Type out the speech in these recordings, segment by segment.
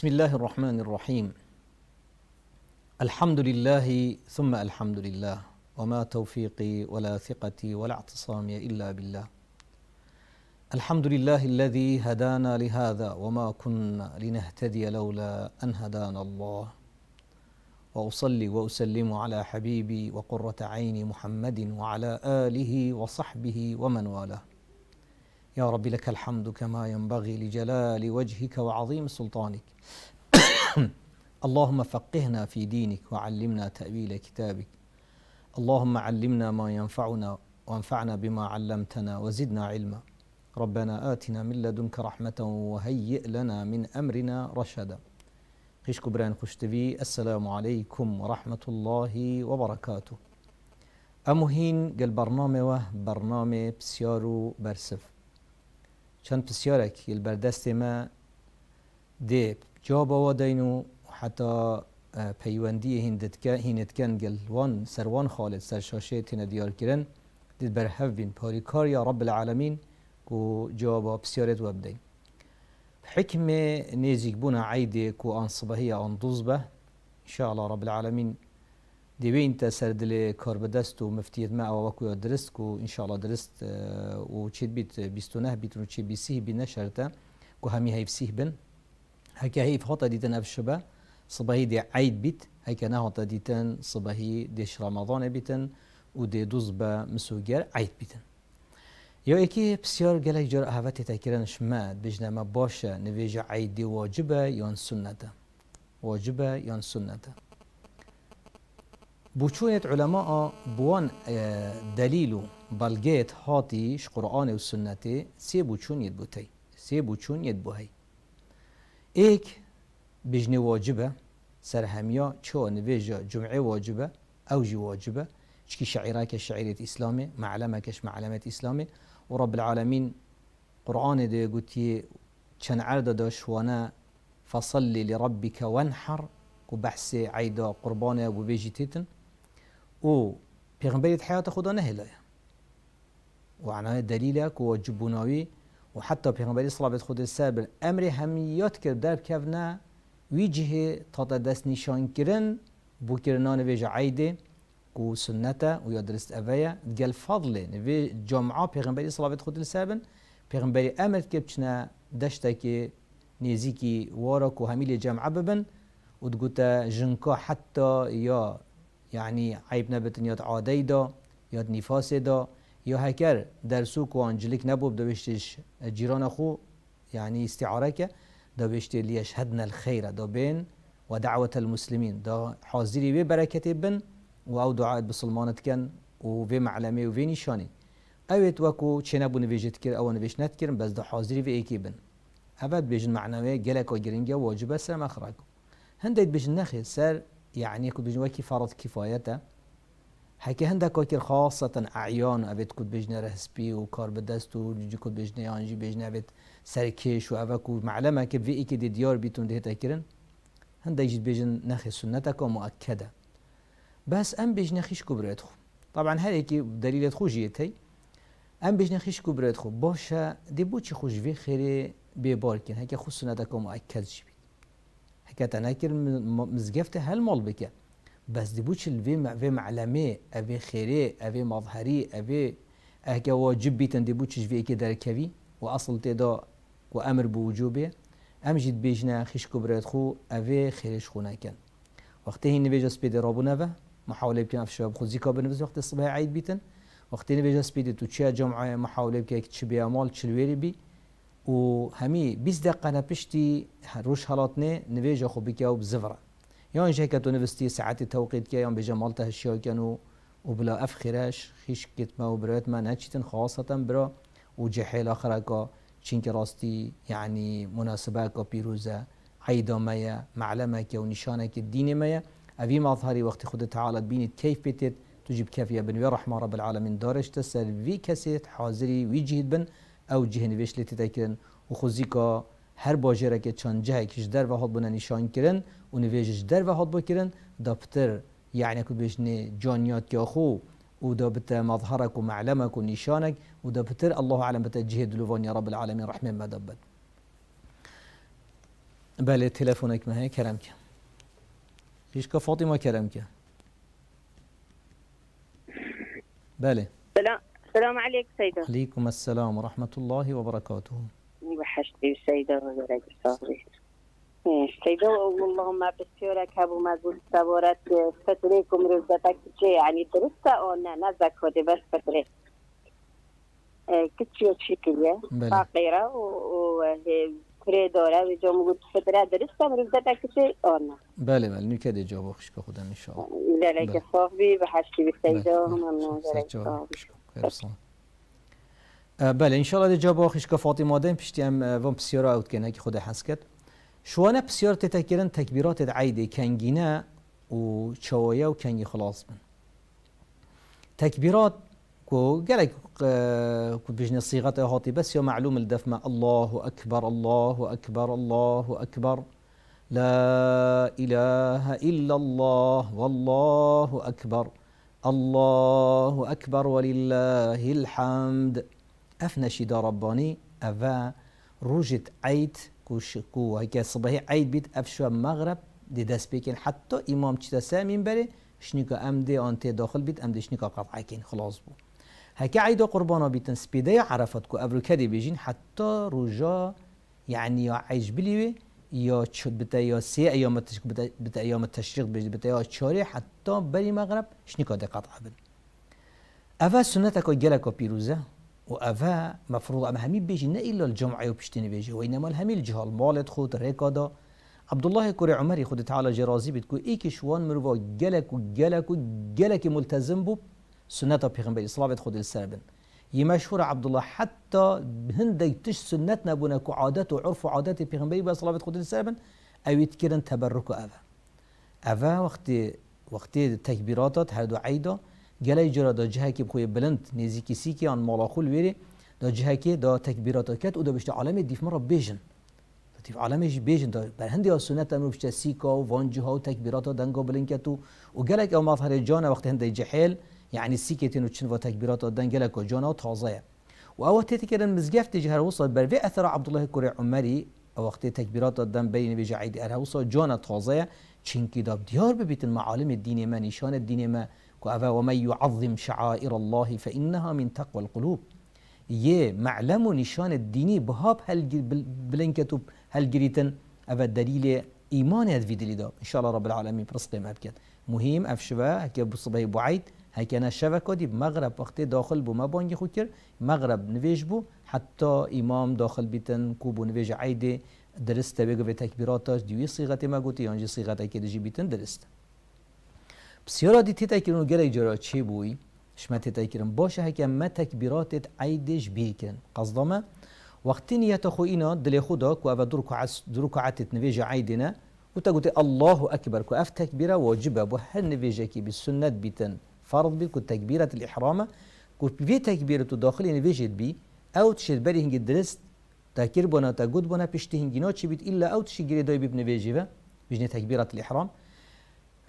بسم الله الرحمن الرحيم الحمد لله ثم الحمد لله وما توفيقي ولا ثقتي ولا اعتصامي الا بالله الحمد لله الذي هدانا لهذا وما كنا لنهتدي لولا ان هدانا الله واصلي واسلم على حبيبي وقره عيني محمد وعلى اله وصحبه ومن والاه يا رب لك الحمد كما ينبغي لجلال وجهك وعظيم سلطانك اللهم فقهنا في دينك وعلمنا تأويل كتابك اللهم علمنا ما ينفعنا وانفعنا بما علمتنا وزدنا علما ربنا آتنا من لدنك رحمة وهيئ لنا من أمرنا رشدا خيش كبران خشتبي السلام عليكم ورحمة الله وبركاته أمهين قل گل برنامه و برنامه برسف كان بسيارك گل ما ديب جابەوە اه، پیوندی و حتا پەیوەندی هندتکە هینتکەن گەلوان خالد سر شاشه شاشەیە دیار دیارکردن دید بر بەرهەف بین یا رب العالمین و جوابە بسیارت وە دین حکم نێزیک بوونە عیدێک کو آن صبحی آن دوزبه بە انشاءله ڕب العالمین دەوێنتە سەر دلێ کار بەدەست و مفتیت ما ئەوە وەکوە درست و انشاءله درست اه، و چیت بیت 29 بیت و چی بیسی بینە شەرتە و هەمی هەیفسیح بن هكا هي فوطا ديتنا في الشبه صباهي دي عيد بيت هكا نهوطا ديتن صباهي ديش رمضان بيتن ودي دوزبا مسوغير عيد بيتن يو اكي بسيار قلق جرأ هفاتي تاكيران شما بجنا ما باشا نفيج عيد دي واجبة يون سنة واجبة يون سنة بوچونة علماء بوان آه، دليلو بلغيت هاتي و سنة سي بوچونة بوتي سي بوچونة بوهي ایک بجنی واجبه سرهمیا چون نبيجا جمعه واجبه او واجبه چکی شعیره که شعیریت اسلامه معلمه کش معلمه اسلامه و رب العالمین قرآن ده گوتی چن عرد داشوانا فصلی لربك وانحر و بحث عیدا قربان و بیجی تیتن و پیغمبریت حیات خدا نهلایه وعناه دليلك وجبناوي و حتی پیغمبری صلوات خود سر امر همیات کرد در کفنه ویجه تا دست نشان کرن بو کرنان ویج عیده و سنته و یا درست اوه گل فضله نوی جمعه پیغمبری صلوات خود سر بن پیغمبری امر کرد چنه دشته که نزیکی وارک و همیل جمعه ببن و دقوتا جنکا حتی یا يعني عيب نبتن يد عادي دا يد نفاس دا یا هکر در سو کو انجلیک نبود دوستش جیران خو یعنی يعني استعاره که دوشت لیش هدنا الخیر دو بین و دعوت المسلمین دا حاضری به برکت بن و او دعایت بسلمانت کن و به معلمه و به نشانی اویت وکو چه نبو نویجت کرد او نویش نت کرد بس دا حاضری به ایکی بن اول بیجن معنوی گلک و گرینگه واجبه سر مخرج هندید بیجن نخی سر يعني يكون وکی فرض كفايته هەکە هەندە کۆکر خاصەتەن ئاعیان ئەبێت کوت بژنەرە هەسپی و کار بەدەست و جی کوت بژنیانجی بژنەبێت سەرکێش و ئەڤک و معلەمەکە ڤیکی دی دیار بیتون دێتەکردن هەندێکیت بێژن نەخی سنەتەکەم و ئەکەدە بەس ئەم بێژ نەخیش و برێت خو طبعا هەرێکی دەلیلت خوژیەتی ئەم بێژ نەخیش و برێت خو باشە دی بۆچی خوشوێ خێرێ بێبارکن هەکە خو سنەتەکەم و ئەکەدژی بیت هەکەتە نەکرد مزگەفتە هەل ماڵ بکە بس دي بوش الفيم في معلمي افي خيري افي مظهري افي اهكا واجب بيتن دي بوش في كي دار كفي واصل تدا وامر بوجوبه ام امجد بيجنا خيش كبرت خو افي خيرش خونا كان وقتها نبيجا سبيد نفا محاوله بكنا في شباب خوزيكا بنفس وقت الصباح عيد بيتن وقتی نبیجا سپیدی تو توتشيا جمعه محاوله که چه مال تشلويري بي و همی 20 دقیقه نپشتی روش حالات نه نویجا خوبی که او بزفره یا اینجا که تو نوستی ساعتی توقید که یا بجا مالتا هشیا کن و و بلا اف خیش کت ما و برایت ما نچیتن خاصتا برا و جحیل آخر کا چین که راستی یعنی مناسبه کا پیروزه عیدا میا معلمه که و نشانه که دین میا اوی مظهری وقتی خود تعالی بینید کیف بیتید تجيب كافية بن ويا رحمة رب العالمين دارش تسال في كاسيت حاضري ويجهد بن أو جهن فيش لتتكن وخزيكا هر باجرة که چند جهة کش در و وهاد بنا نشان كرن و نویجش در و هات يعني كو بيجني جونيوت يوخو ودبت مظهرك ومعلمك ونشانك ودبتر الله اعلم بتجهد دلوفون يا رب العالمين رحمه ما دبت بله تلفنك ما هي كرمك هيشكا فاطمه كرمك بله السلام عليك سيدة عليكم السلام ورحمة الله وبركاته وحشتي سيدة وبركاته سيدو اللهم بسيرك ابو مزول سوارت كم رزتك جي يعني یعنی درسته او نه نه زكوتي بس فتري كتشي شكلية فقيرة و کره بله. داره و جام گفت فتره درستم مرزتک جی کسی نا بله بله نیکه ده جواب خوش خدا خودم ایشا داره که صاف بی به هشتی بی سیدا ممنون بله انشالله ده جواب خوش که فاطمه دم پشتیم هم وام پسیارا اوت کنه که خود حس کرد شوانا بسيار تتكيرن تكبيرات عیده كنجينا و چوایه و کنگی خلاص بن تكبيرات كو قالك اه، كو بجنا صيغة هاتي بس يو معلوم الدفمة الله أكبر الله أكبر الله أكبر لا إله إلا الله والله أكبر الله أكبر ولله الحمد أفنشي رباني أفا رجت عيت كوشكو وهيك صباحي عيد بيت أفشوا مغرب دي دس بيكين حتى إمام تشتا سامين بري شنيكا أم دي أنت داخل بيت أم دي شنيكا قطعكين خلاص بو هكا عيد قربانا بيتن سبيدا عرفت كو أبرو كدي بيجين حتى رجا يعني يا عيش بليوي يا تشد بتا يا سي أيام التشريق بتا, بتا أيام التشريق بيجي بتا يا تشاري حتى بري مغرب شنيكا دي قطع بن أفا سنتكو جلكو بيروزه و مفروض اما همي بيجي نا الا الجمعه و بيجي وانما الهمي الجهال مالت خود عبد الله كوري عمري خود تعالی جرازی بید که ای کشوان مروا گلک و وجلك و ملتزم بو سنت بيغنبي اصلاوت خود السر يمشهور عبد الله حتى هندي تش سنة نبونه عادات عادت و عرف و عادت صلاة با اصلاوت خود السر بن أفا أفا تبرک و تكبيراتات هادو وقتی گلای جرا دا جهه که بخوی بلند نیزی نزیکی سیکیان مالا خول ویری دا جهه که دا تکبیرات کت او دا بشت عالم دیف مرا بیجن تیف عالمش بیجن دا بر هندی از سنت امرو بشت سیکا و وانجوها و تکبیرات دنگا بلند کتو و گلک او مظهر جانه وقتی هندی جحیل یعنی تینو چند و دنگ يعني سيكتين وتشن و دنجلك وجونا وتعظية وأول تتكلم المزقف تجهر وصل بر وی أثر عبدالله کوری عمری أو وقتی تکبیرات الدم بين بيجا عيد أرها وصل جونا تعظية چنکی داب دیار ببیتن معالم دین ما نشان دین ما كأفا ومن يعظم شعائر الله فإنها من تقوى القلوب يه معلم نشان الديني بهاب هل بلنکتو هل گریتن أفا دلیل إيمان هذا في إن شاء الله رب العالمين برسقیم ما بكت مهم افشوا هکی بصبه بعید أنا شبكة دي مغرب وقت داخل بو ما بانگی خود مغرب نفيج بو حتى امام داخل بيتن كوبو نفيج نویج درست درسته بگو به تکبیراتاش دیوی ما قوتي یانجی صيغة اکی دجی درسته بسیارا دیتی تکرون گره جرا چی بوی شما تیتا کرن باشه هکه ما تکبیراتت عیدش بیکن قصدما وقتی نیت خو اینا دل خدا کو اوا دو رکعتت نویجا عیدنا و تا گوتی الله اکبر کو اف تکبیره واجبه بو هر نویجا کی به سنت بیتن فرض بی کو تکبیرت الاحرام کو وی تکبیرتو داخل نویجت بی او تشید بری هنگی درست تاکر بنا تا گود بنا پشتی هنگینا چی بیت الا او تشی گری دای بیب نویجی و بجنه تکبیرت الاحرام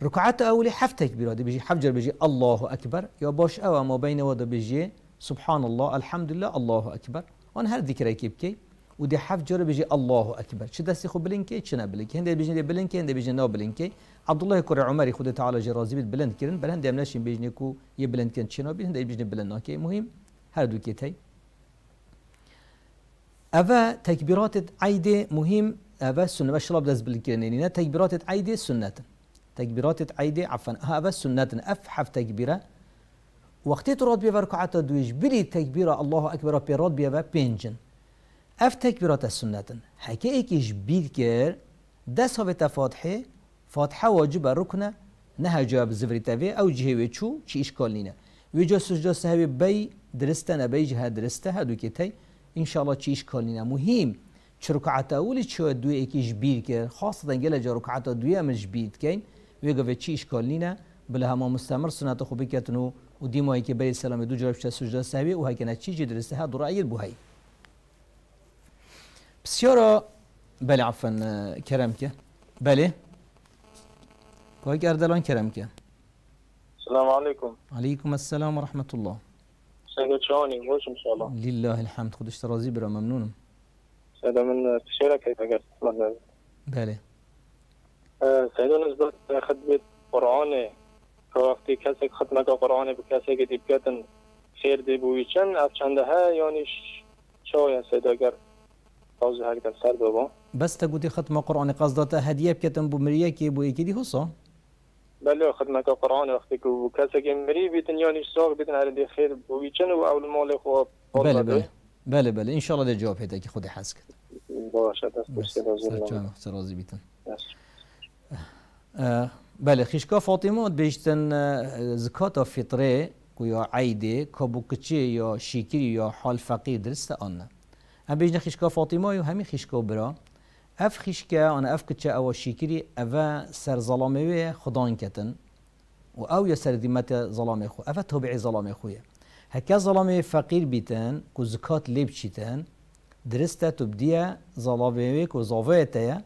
ركعات أولي هفت تكبير هذا بيجي هفت جر بجی الله أكبر يا باش او ما بين و بيجي سبحان الله الحمد لله الله اکبر آن هر ذکری كيف كي ودي دی هفت جر بجی الله اکبر چه دستی خو بلند که چه نبلند که بلين كي بلند بيجي هنده بلين كي عبد الله كور عمر يخود تعالى جرازي بيت بلين کردن بل هنده امنشین بيجي كو يبلين كي شنا بلين نابید هنده بلين بلند كي مهم هل دو كي تی أفا تكبيرات عید مهم أفا سنه و شلاب دست بلند کردن یعنی يعني نه تکبیرات عید سنتن تكبيرات عيدة عفوا ها بس سنة أفحف تكبيرة وقت تراد بيا بركعة دويش بلي تكبيرة الله أكبر پی راد بیاور پینجن اف تكبيرات السنة حكي ایکیش بیر دس هو ها فاتحه فاتحه واجب ركنة نه جواب زفري تبي او جهوی چو چی إشكال لنا ویجا سجدا سهوی بي درسته نبي جهة درسته هدو إن شاء الله چی إشكال لنا مهم چه رکعت اولی چه دوی ایکیش بیر کر خاصتا گل جا رکعت دوی امش ويقف چی اشکال نینا بل همه مستمر سنت خوبی کتنو و دیمایی که بری سلام دو جرب شد سجده سهوی و هکنه چی جی درسته ها دور اید بوهی بسیارا بله عفوا اه، کرم که بله كويك کرم که السلام علیکم علیکم السلام و رحمت الله سيدة شعوني خوش إن شاء لله الحمد خودش ترازی برا ممنونم سيدة من اه، تشیره که اگر بله سیدو نسبت خدمت قرآن که وقتی کسی خدمت قرآن به کسی که دیب کتن خیر دی بویچن افچنده ها یعنی چای سیدو اگر تازه هک در سر بابا بس تا گودی ختم قرآن قصدات هدیه بکتن بو مریه که بو یکی دی حسا بله خدمت قرآن وقتی که بو کسی که مری بیتن یعنی ساق بیتن هر دی خیر بویچن و اول مال خواب بله بله بله بله انشاءالله دی جواب هیده که خود حس کرد باشه از رازی بیتن بله خشکا فاطمه بیشتن زکات فطره یا عیده کبوکچی یا شیکری یا حال فقیر درست آن هم بیشتن خشکا فاطمه و همین خشکا برا اف خشکا آن اف کچه او شیکری او سر ظلامه خدان کتن و او یا سر دیمت ظلامه خو او تابع ظلامه خویه هکا ظلامه فقیر بیتن کو زکات لیب چیتن درسته تبدیه ظلامه و زاوه تیه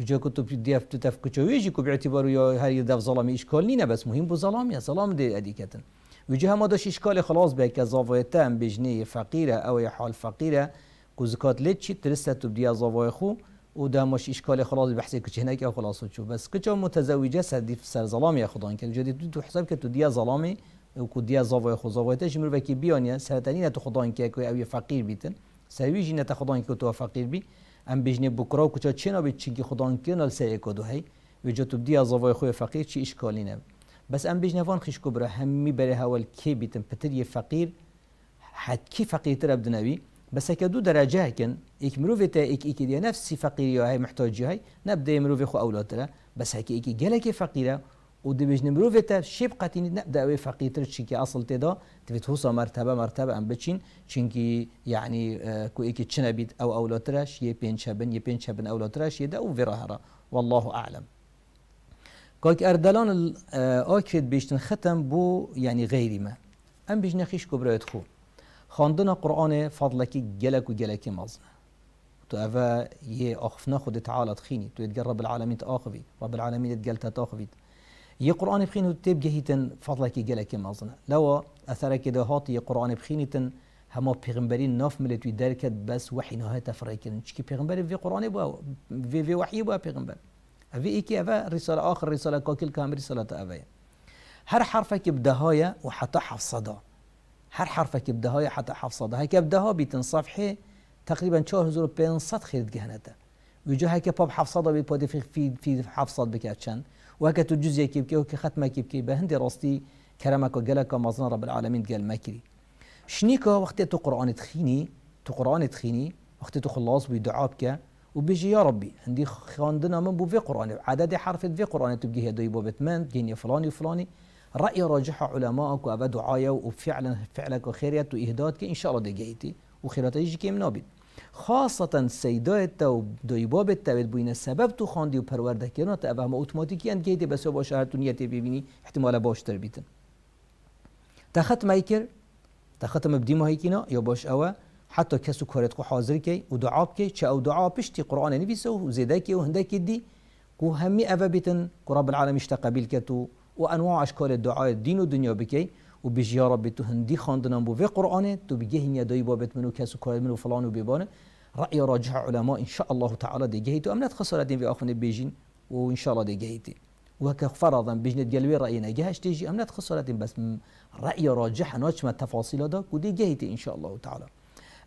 كجا كنت بديف تتف كجا ويجي كو باعتباره يا هاي دف ظلمي اشكال نينا بس مهم بو ظلام يا ظلام دي اديكتن وجه ما داش اشكال خلاص بك زاوية تام بجنيه فقيره او حال فقيره كو زكات ترست ترسه تبدي زاوية خو ودامش إشكال خلاص بحسي كجهناك أو خلاص وشو بس كجا متزوجة سدي في سر ظلام يا خدان كان جديد تو حساب كتوديا ظلامي وكوديا زاوية خو زاوية تجمر بكي بيانيا سرتانينا تو خدان كي أو فقير بيتن سويجي نتا خدان تو فقير بي ام بجني بكرا كتا چنا بي چنكي خدان كنا لسي اكو دو هي وجا تبدي ازوي خو فقير چي اشكالي نه بس ام بجني وان خش كبر همي بره هول كي بيتم بتري فقير حد كي فقير ترب دنبي بس هكا دو درجه كان اك مروفي تا اك اك دي نفسي فقير هاي محتاج هاي نبدا مروفي خو اولاد بس هكا اك جلك فقيره و دبیجن مروف تا شیب قطینی نه دعوی فقیرتر چی که اصل تدا تفیت حوصا مرتبه مرتبه ام بچین چینکی یعنی اه، کو ایکی چنه بید او اولاترش یه پین چبن یه پین چبن اولاترش یه دا او وراهرا والله اعلم كاك اردلان آكرد اه، بيشتن ختم بو يعني غيري ما ام بيجن خيش كبريت خو خواندنا قرآن فضلكي جلك وجلك مزنه تو أفا يي أخفنا خد تعالى تخيني تو يتقرب العالمين تأخفي رب العالمين يتقل تأخفي یه قرآن بخین و تب جهیتن فضل کی گله کی مازنه لوا اثر که ده هات یه قرآن بخینیتن هما پیغمبری ناف ملت وی درکت بس وحی نه تفرای کردن چکی پیغمبر وی قرآن با وی وی وحی با پیغمبر وی ای که اوه رسال آخر رساله کاکل کام رساله اوه هر حرفه که بدهای و حتی حفصده هر حرفه که بدهای حتی حفصده هک بدها بیتن صفحه تقريبا 4500 خيط جهنته وجهها كباب حفصة بيت بودي في فی في حفصة بکاتشن وهكا تو كيف بكي وكي كيف بكي بهندي راستي كرمك وجلك ومازن رب العالمين قال ماكري شنيكا وقت تو قرآن تخيني تو قرآن تخيني وقت تو خلاص بك وبيجي يا ربي عندي خاندنا من بو في قرآن عدد حرف في قرآن تبقي هي دويبو بتمان جيني فلاني وفلاني رأي راجح علماءك وأبا دعايا وفعلا فعلك وخيريات وإهداتك إن شاء الله دقيتي وخيرات يجي كيم نابد خاصة سیدای تا دوی بابت تا بوین سبب تو خاندی و پرورده کردن تا همه اوتوماتیکی اند گیده گیتی بس با شهرتونیتی ببینی احتمالا باشتر بیتن تا ختم ایکر تا ختم بدی ما هیکینا یا باش اوه حتی کسو کارت کو حاضر که و دعا که چه او دعا پشتی قرآن نویسه و زیده که و هنده که دی کو همی اوه بیتن کو رب العالمش تقبیل کتو و انواع اشکال دعای دین و دنیا بکی و بیش به به تو هندی خواندنم بو وی قرآنه تو بگه هین یدایی بابت منو کسو کارد منو فلان و ببانه رأی راجح علما ان شاء الله تعالی دیگه تو امنت خسارت وی آخونه بیجین و ان شاء الله دیگه ایتی و که فرضا بیجنت گلوی رأی نگهش دیجی امنت خسارت بس رأی راجح ناچم تفاصیل دا کو دیگه ایتی ان شاء الله تعالی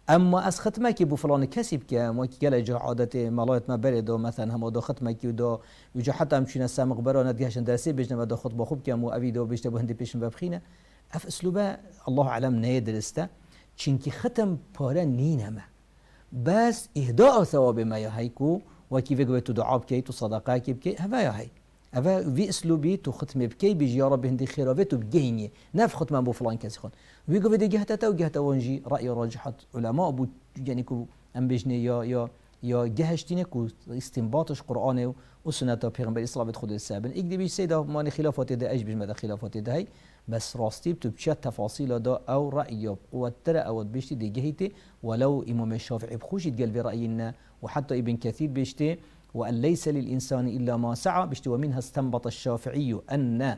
اما از ختمه که بو فلان کسی که ما که گله جا عادت ملایت ما بره دا مثلا هم دا ختمه که دا و جا حتی همچین سمق برا ندگهشن درسی بجنه و دا خود با خوب که مو اوی دا پیشن ببخینه اف اسلوبه الله علم نه درسته چونکی ختم پاره نینمه بس اهداء ثواب ما یا هیکو و کی وگو تو دعا بکی تو صدقه کی بکی هوا یا هی هوا وی اسلوبی تو ختم بکی بیجی یا رب هندی خیره و تو بگینی نف ختم بو فلان کسی خون ویگو بده جهت تو و جهت وانجی رأی راجحت علماء ابو یعنی کو ام بجنی یا یا یا جهش دينك استنباطش قرآن وسنة پیغمبر اسلام خود السابن اگدی بیش سیدا مانی خلافات ده اجبش مده خلافات ده هی بس راستی تو بچه تفاصيل دا او رأي قوتر او بيشتي دي جهتي ولو امام الشافعي بخوشت قلبي رأينا وحتى ابن كثير بيشتي وأن ليس للإنسان إلا ما سعى بيشتي ومنها استنبط الشافعي أن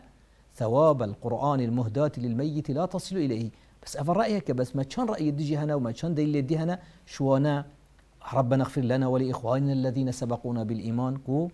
ثواب القرآن المهداة للميت لا تصل إليه بس أفر رأيك بس ما كان رأي دي هنا وما كان دي اللي هنا شوانا ربنا اغفر لنا ولإخواننا الذين سبقونا بالإيمان كو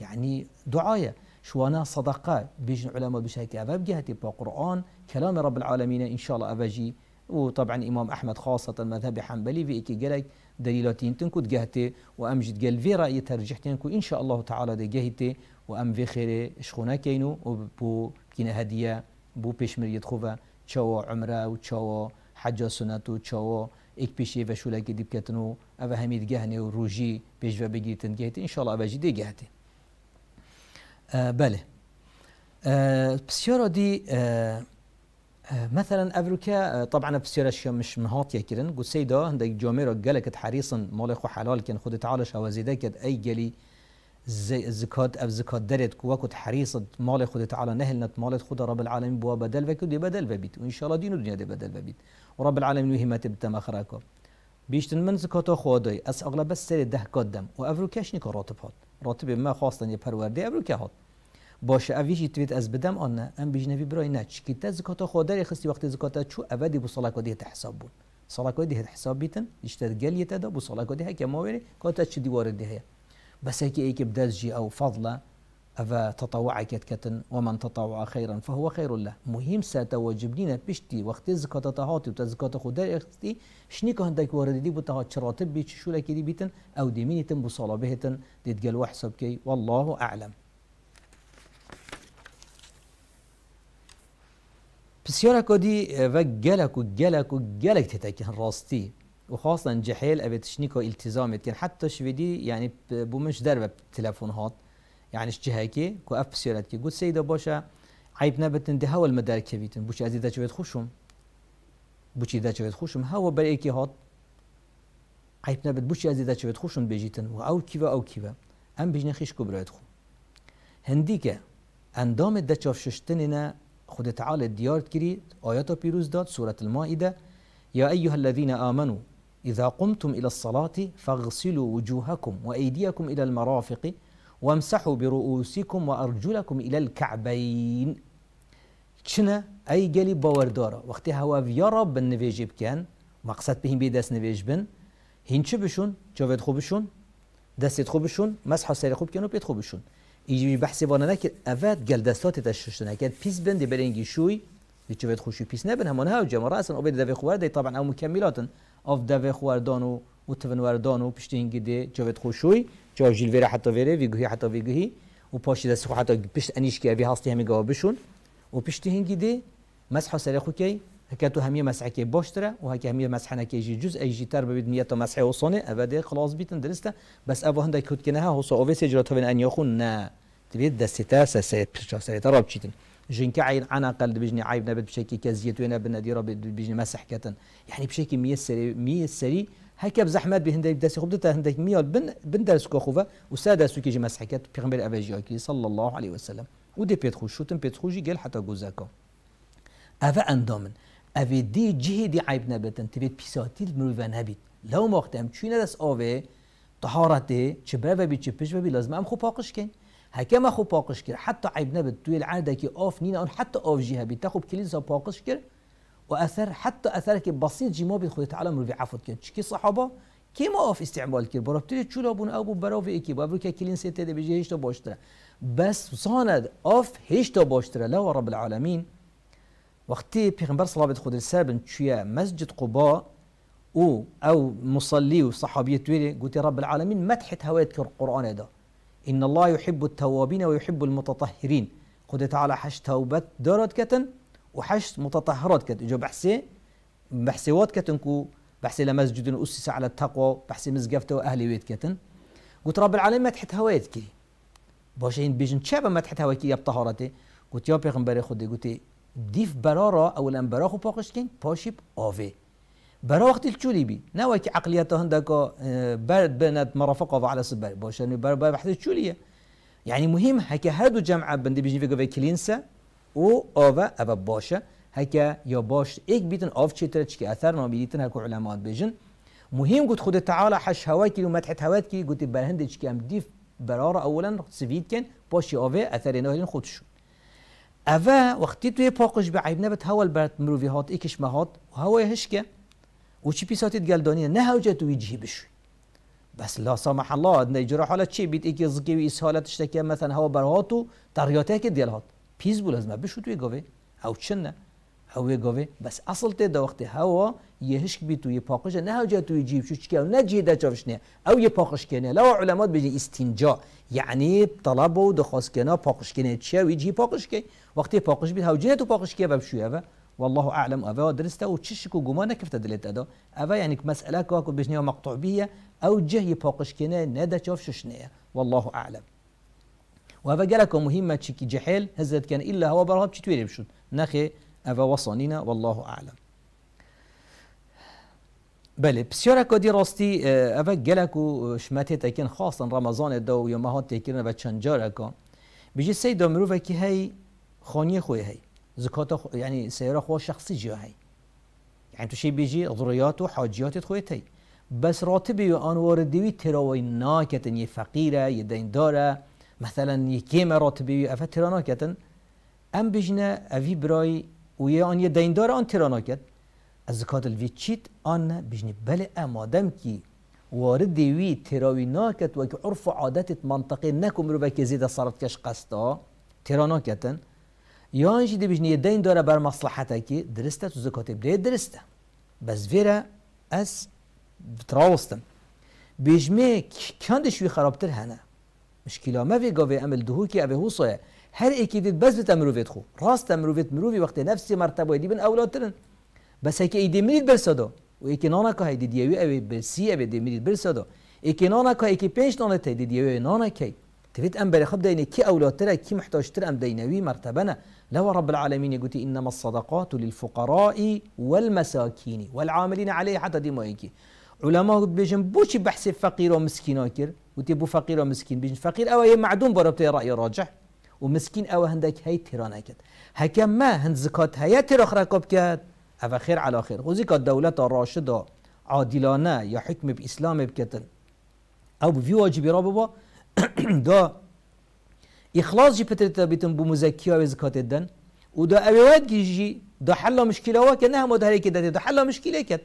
يعني دعايه شوانا صدقه بيجن علماء بشكل أباب جهتي بقرآن كلام رب العالمين إن شاء الله أباجي وطبعا إمام أحمد خاصة المذهب حنبلي في إكي قلق دليلاتين تنكو جهتي وأمجد قال في رأي ترجحتينكو إن شاء الله تعالى دي جهتي وأم في خير شخونا كينو وبو كينا هدية بو بشمر يدخوفا تشاو عمره وتشاو حجة سنة وتشاو ایک پیشی فشولا شولاکی دیب کتنو او وروجي دیگه هنه روژی إن شاء الله أباجي دي او بله آه، بسیارا دی آه، آه، مثلا امریکا طبعا بسیارش مش مهات يكرن قصي دا عندك جامعه قالك حريصا مال خو حلال كان خد تعالى شوازيده كد اي قالي زي الزكات او زكات درت كوكت حريص مال خد تعالى نهلنا مال خد رب العالمين بوا بدل وكد بدل ببيت وان شاء الله دين الدنيا دي بدل ببيت ورب العالمين ما بتم اخراكم بيشتن من زكات خداي اس اغلب السر ده قدم وافريكاش نيك راتب هات راتب ما خاصه يا پرورده امریکا هات باشه اویشی تویت از بدم آن نه ام بجنبی برای نه چکی تا زکات خودری خستی وقت زکات چو اودی بو صلاکو دیت حساب بود صلاکو دیت حساب بیتن اشتر گلیت دا بو صلاکو دیه که ماوری کاتا چی دیوار دیه بس هيك هيك بدزجي او فضله کت کتن و ومن تطوع خیرا فهو خير الله مهم و بشتي وقت خودر تهاتي وتزكاة خدار اختي شنيكا هندك واردي بتها شراتب بيش شو لك دی بيتن او ديمينتن بصلابهتن و حساب کی والله اعلم بسیارەکە دی بە گەلک و گەلک و گەلک تێتەکەن ڕاستی و خاستن جەحێل ئەبێت تشنیکۆ ئیلتیزامێتکەن حتا شوێدی یعنی بوومش دەر بە تەلەفۆن هات یعنیش جهەکی کو ئەف پسیارەتکی گوت سەیدا باشە عیب نەبن دی هەول مەدارکەویتن بچی ئەزی دەچوێت خوشم بچی دەچوێت خوشم هەوە بەرێکی هات عیب نەبێت بچی ئەزی دەچوێت خوشم بێژیتن و ئەو أو ئەو کیوە ئەم بژنە خیش کو برێت خو هەندیکە ئەندامت دەچاف ششتنە خود تعالی الديار کرید آیات پیروز داد سورة المائده یا ایها الذين آمنوا إذا قمتم إلى الصلاة فاغسلوا وجوهكم وأيديكم إلى المرافق وامسحوا برؤوسكم وأرجلكم إلى الكعبين چنە أي گەلی باوەەردارە وەختی هەواڤیاڕە بن نوێژی بکەن كان بهین بێ دەست نوێژ بن هینچە بشون جوێت خوبشون بشون دەستێت خۆ بشون مەس و ایجی بحثی بانه نکر اوت گلدستات تشش نکر پیس بند بر اینگی شوی دی چوید خوشی پیس نبن همون هاو جمع اصلا او بده دوی دی طبعا او مكملاتن او دوی خوار دانو و متفنوردان دانو پشت اینگی دی چوید خوشوی جا جیل ویره حتی ویره ویگوهی حتی ویگوهی و پاشی دست خو حتی پشت انیش که اوی هستی همی گوا بشون و پشت اینگی دی مسح سر خوکی هكاتو همية مسحكي بوشترة وهكي همية مسحنا كيجي جزء أي تر ببيد نيته مسحي وصوني أبدا خلاص بيتن درسته بس أبو هندك كنت كنها هو صوفي سجرته أن يخون نا تبيد دستة سسيت سسيت رب شيتن جنك عين عنا قل بجني عيب نبت بشكل كزيت وين بناديرة بجني مسح كتن يعني بشكل مية سري مية سري هكا بزحمات بهندك داسي خبطتها هندك مية بن بن درس كوخوفا وسادة سوكي جي مسح كت بيغمبر أباجي صلى الله عليه وسلم ودي بيتخوش شوتن بيتخوجي قال حتى جوزاكو أفا أندومن اوی دی جهی دی عیب نبتن تی تبید پیساتی مروفن هبید لو مختم چوی چونه دست آوه طهارته چه برا بی چه پیش بی لازم ام خوب پاکش کن هكما خو باقش كر حتى عيب نبت توي العادة كي اوف نينا اون حتى اوف جيها بتاخو بكليزا و اثر حتی اثر که بسیط جي ما بيخو تعالى مروي عفوت چکی صحابا کی ما آف استعمال كر برابتري تشولا بون ابو با برو که كلين سيتي دي بجه هشتا باشتره بس صاند آف هشتا باشتره لو رب العالمین وقتی پیغمبر و خود سابن چیا مسجد قباء او او مصلي وصحابيه تويري قلت رب العالمين مدحت هوايت قرآن ده إن الله يحب التوابين ويحب المتطهرين قد تعالى حش توبات دارت كتن وحش متطهرات كتن جو بحسي بحسيوات كتن كو بحسي لمسجد أسس على التقوى بحسي مزقفته وأهلي ويت كتن قلت رب العالمين مدحت هوايت كي باشين بيجن شابا مدحت هوايت كي يبطهرتي قلت يا بيغمبري خدي قلت ديف برارا او لان براخو پاکش کن پاشیب آوه برا وقت الچولی بي نه وکی عقلیت اه، برد بنت مرافقة على صبر باشه برا برا بحث الچولیه يعني مهم هكا هادو جمع بندي بيجي في قوي كلينسا و اوفا ابا باشا هكا يا باش ايك بيتن اوف تشيترتش كي اثر ما بيتن هكو علماء بيجن مهم قلت خد تعالى حش هواكي وما تحت هواكي قلت برهندش كام ديف برارة اولا سفيد كان باشي اوفي اثر انه خدشو اوه وقتی توی پاکش به عیب نبت هول برات مروی هات ایکش مهات هات و هوای هشکه و چی پیساتید گلدانی نه هوجه توی جهی بشوی بس لا سامح الله ادنی جراح حالا چی بید ایکی زگی و ایس حالت مثلا هوا بر و تریاته که دیل هات پیز بول از ما بشو توی گاوه او چنه هوا گاوه بس اصل ته دا وقتی هوا يهشك بيت يباقش نه جات يجيب شو تشكي نجي دا تشوفشنا او يباقش كنا لو علماء بيجي استنجاء يعني طلبه ودخص كنا باقش كنا تشا ويجي باقش كي وقت يباقش بيت هاو جيت باقش كي بمشي هذا والله اعلم افا درسته وتششك جمانة كيف تدلت هذا افا يعني مساله كواكو بيجني مقطوع بيه او جه يباقش كنا ندا تشوفشنا والله اعلم وهذا قالك مهمة تشكي جحيل هزت كان إلا هو برهب تشتويري بشون نخي أفا وصنينا والله أعلم بله بسیار کدی راستی اه، اوه گلک و شمته تکین خاصا رمضان دو یا ماه تکین و چند چنجار اکا بجی سی دامرو وکی هی خانی خوی هی زکات خو... یعنی سیرا خو شخصی جا هی یعنی تو شی بجی ضروریات و حاجیاتت خوی تی بس راتبی و آنوار دیوی تراوی ناکتن یه فقیره یه دینداره مثلا یه کیم راتبی و افه تراناکتن ام بجنه اوی برای و یه آن یه دینداره آن تراناکتن از الوی چیت آن بجنی بله امادم کی وارد وی ناکت و که عرف و عادت منطقه نکم رو بکی زیده صارت کش قستا ترا ناکتن یا انجی دی بجنی دین داره بر مصلحتا کی درسته تو زکات بده درسته بس ویره از بتراوستم بجمه کندش وی خرابتر هنه مشکلا ما في گاوی أمل دهو که اوه صيا هر إكيد بس بتمروفيت خو راست تمروفيت مروفي وقتی نفسی مرتبة دي بن أولادترن بس هيك ايدي من البرسدو ويكي نانا كا هيدي ديوي اوي برسي اوي دي ميد البرسدو ايكي نانا كا ايكي بينش نانا دي ديو نانا كي تفيت أم بري خبدين كي أولاد ترى كي محتاج ترى أم دينوي مرتبنا لو رب العالمين يقول إنما الصدقات للفقراء والمساكين والعاملين عليه حتى دي مايكي علماء بيجن بوشي بحث فقير ومسكين أكر وتبو فقير ومسكين بيجن فقير أو هي معدوم بربط رأي راجح ومسكين أو هندك هي تيرانكت هكما هند زكات هي تيرخ ركب كات او خیر علا خیر خوزی که دولت عادلانه يا حكم بإسلام بكتن او بفيو واجبی را دا اخلاص جي پتر تبیتن بو وزكاة الدن ودا أبيوات جي دا دا حل مشكلة ها نها مدهري كده دا حل مشكلة كت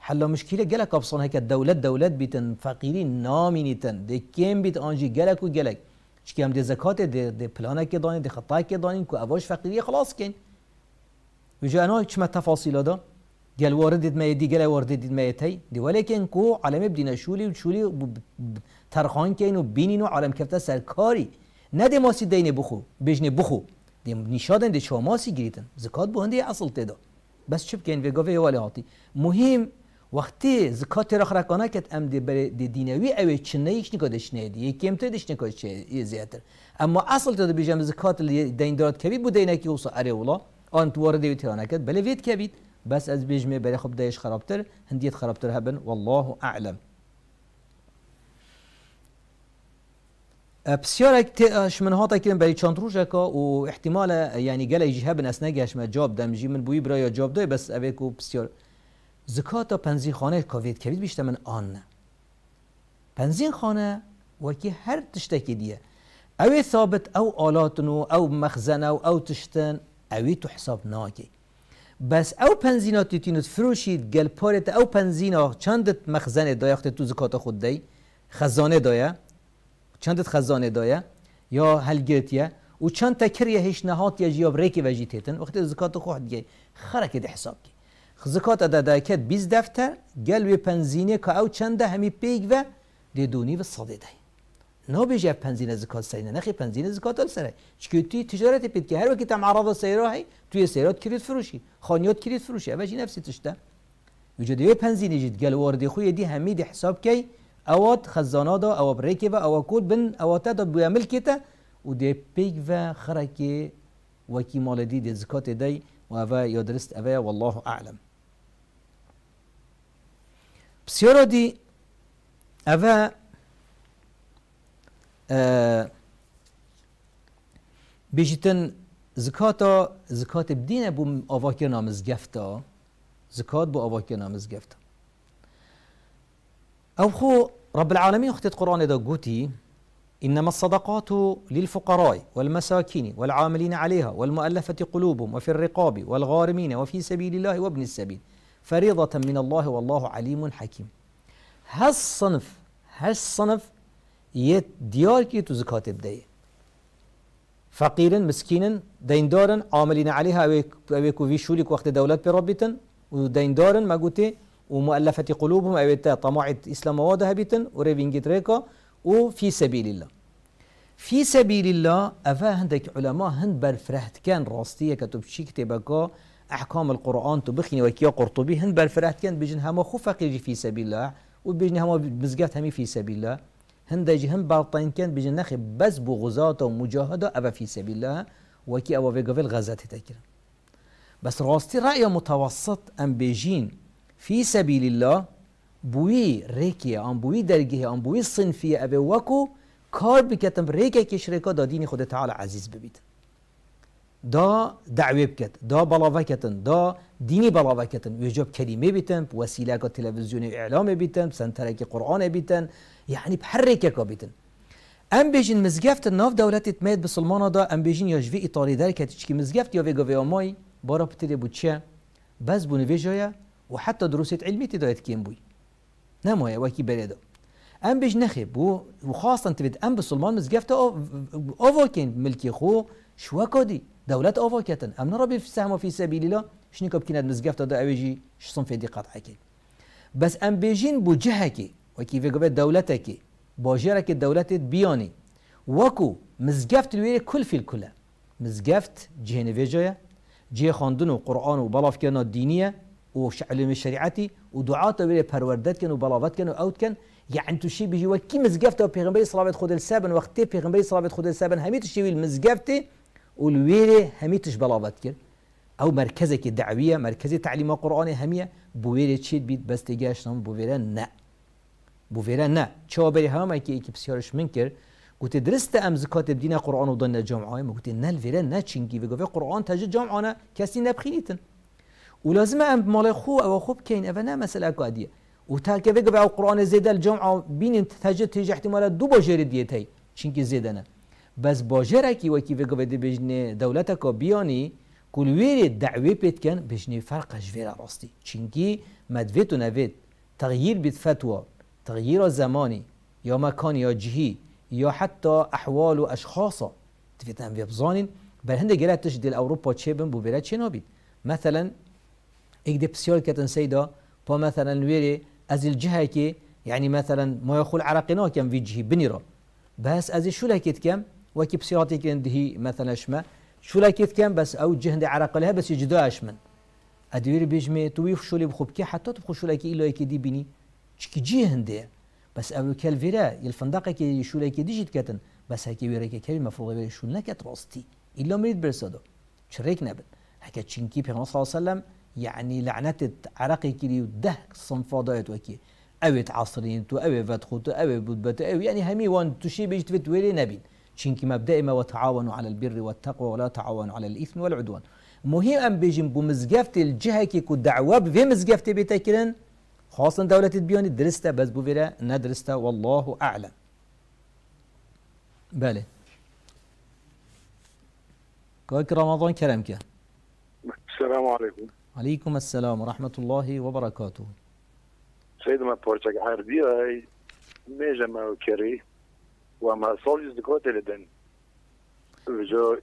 حل مشكلة جلك أبصان هكا دولت دولة بیتن فقیری نامینیتن دي كيم بیت آنجی جلك و گلک چکی هم دي زکات ده, ده پلانه که دانین ده خطا که دانین که خلاص كين وجا انا تفاصيل هذا قال واردد ما يدي قال واردد ما يتي دي ولكن كو علم بدينا شولي وشولي ترخان كاين وبينين وعالم كفتا سركاري نده ماسي دينه بخو بجنه بخو دي نشادن دي شاماسي گريتن زكات بو هندي اصل تدا بس چه بکن و گاوه والی هاتی مهم وقتی زکات رخرکانه کت ام دی بر دی دینوی او چنه ایش نکادش نه دی یکیم تو دش نکادش زیاتر اما اصل تدا بیجم زکات دین دارد کبی بو دینه که اوسا اره آن توار دیوی ترانه کرد بله وید که بس از بیجمه بله خب دایش خرابتر هندیت خرابتر هبن والله اعلم أه، بسیارك تاش أه، من هاتا كلم بري تشانتروجكا و احتمال يعني قال يجي هبن اسناجش ما جاب دمجي من بوي برايا جاب داي بس ابيكو بسيار زكاتا بنزين خانه كافيت كبيت بيشتا من آن بنزين خانه وكي هر تشتكي ديه او ثابت او آلاتنو او مخزنو او تشتن اوی تو حساب ناکی بس او پنزینا تیتینت فروشید گل پارت او ها چندت مخزن دایخت تو زکات خود دی خزانه دایه چندت خزانه دایه یا هل و چند تکریه هیچ نهات یا جیاب ریکی وجی تیتن وقتی زکات خود گی خرک دی حساب کی زکات ادا دایکت بیز دفتر گل و پنزینه که او چنده همی پیگ و دیدونی و صده دای نوبيجي بنزين زكاة سينا نخي بنزين زكاة سنة شكوتي تجارتي بيت كهر وكي تم عرض السيارة هي توي سيارات كريت فروشي خانيات كريت فروشي أباجي نفسي تشتا وجد يو بنزين يجد قال وارد خويا دي هميد حساب كي اوات خزانه دا او بريكبه او كود بن اواتا دا بويا ملكته ودي بيك و خركي وكي مال دي دي زكاة دي وافا يدرست والله اعلم بسيارة دي بیجیتن زکاتا زکات بدینه بو نامز گفتا زکات بو نامز گفتا او خو رب العالمين اختت قران دا قوتي إنما الصدقات للفقراء والمساكين والعاملين عليها والمؤلفة قلوبهم وفي الرقاب والغارمين وفي سبيل الله وابن السبيل فريضة من الله والله عليم حكيم هالصنف هالصنف یه دیار که تو زکات بده فقیرن مسکینن دیندارن عاملین علیها اوی کو وی شولی وقت دولت پر ربیتن و دیندارن و مؤلفت قلوبهم أو طمع إسلام وذهبتن ریکا ريكا وفي سبيل الله في سبيل الله أفا هندک علماء هند برفرهت كان راستية كتب شي كتبكا أحكام القرآن تبخني وكيا قرطبي هند برفرهت كان بجن هما خو فقير في سبيل الله وبجن هما مزقات همی في سبيل الله هندج هم بالطين كان بيجي نخي بس بو غزات ومجاهدة أبا في سبيل الله وكي أبا بيقفل غزات تاكرا بس راستي رأي متوسط أم بيجين في سبيل الله بوي ريكي أم بوي درجه أم بوي صنفية أبا وكو كار بكتم ريكي كشريكا دا ديني خود تعالى عزيز ببيت دا دعوة بكت دا بلاوه کتن دا ديني بلاوه کتن ویجاب کلمه بیتن وسیله که اعلام بيتن سنترك قرآن بيتن يعني بحرك يا وبدن ام بيجين مزجفت ناف دولتي تميت به دا ام بيجين یاجوی ايطالي در که مزجفت يا فيغا ویگا ویامای بارا بتلي بوتشا بس بوني نویجایا وحتى دروسيت علمي علمی تدایت کیم بوی نمایه وکی بریدا ام بيج بو وخاصة تبد ام بسلمان مزقفت اوفاكين ملكي خو شوكادي دولة اوفوكاتن ام نربي في سهم في سبيل الله شنو كاب كنا مزقفت دا اويجي شصن في دي حكي بس ام بيجين بو جهكي وەکی بێگوبێت دەولەتێکی بۆ ژێرەکی دەولەتت بیۆنی وەکو مزگەفت وێ کولفیل کولە مزگەفت جێنەێژەیە جه خاندن و قرآن و بەڵافکردنەوە دینیە و علومی شریعتی و دعاتە پروردت پەروەردەتکەن و بەڵاوەتکەن و ئەوتکەن يعني تشي بيجي وكي و بيغنبي صلاة خود السابن وقتي بيغنبي صلاة خود السابن همي تشي و والويري همي تش بلافت كر او مركزك الدعوية مركزي تعليم قرآني همية بويري تشيد بيت بس تجاش نم بويري نا بو ویرا نه چا بری هم که یکی بسیارش من کرد درست ام زکات بدین قرآن و دن جمعه ما گوتی نه ویرا نه چنگی و گفت قرآن تاج جمعه نه کسی نبخینیتن ولازم ام مال خو او خوب کین او نه مسئله قادیه و تا که بگه او قرآن زیده الجمعه بین تاج تاج احتمال دو باجر دیتای چنگی زیده بس باجر کی و کی بگه بده بجنه دولت کا بیانی كل ويري دعوي بيتكن بجني فرق جفيرا راستي چنكي مدفيت ونفيت تغيير بيت فتوى تغيير زماني يا مكان يا جهي يا حتى أحوال وأشخاص تفتهم في بزون بل هند جلات تشد الاوروبا تشيبن ببلاد شنابي مثلا اكدي بسيول كتن سيدا با مثلا ويري از الجهة كي يعني مثلا ما يخول عرقنا كم في جهي بنيرا بس از شو لكيت كم وكي بسيارتي كندهي مثلا شما شو لكيت كم بس او جهن عرق لها بس يجدو اشمن ادوير بيجمي تويف شولي اللي بخبكي حتى تبخو شو لكي إلا يكي دي بني چکی جی هنده بس او کل ویره یل فندقه که که دیشید کتن فنداقێکی شولێکی دیژیت کەتن بەس هەکی وێرەێکی کەوی مەفوڵی شول نەکەت ڕاستی ئیلۆمیت برسەدۆ چرێک نەبن هەکە چینکی پێ سلم یعنی لعنت عرقی کلی و ده سنفادایت وەکی اوی تعصرین تو اوی ودخو تو ئەوێ بەدخوت ئەوێ بود بەتە ئەو ینی هەمیوان تووشی بێژێت وێرێ نەبین چینکی مەبدەئمە وتعاون على البر والتقوى ولا تعاون على الإثم والعدوان مهم ئەم بێژین بۆ الجهه که دعوه دعوە بێ مزگەفتی بێتەکردن خاصة دولة بيوني درسته بس بوفيرا ندرسته والله أعلم بله كويك رمضان كرمك السلام عليكم عليكم السلام ورحمة الله وبركاته سيد ما بورتك عربي هاي ميجا ما وكري وما صوليز دكوتي لدن وجو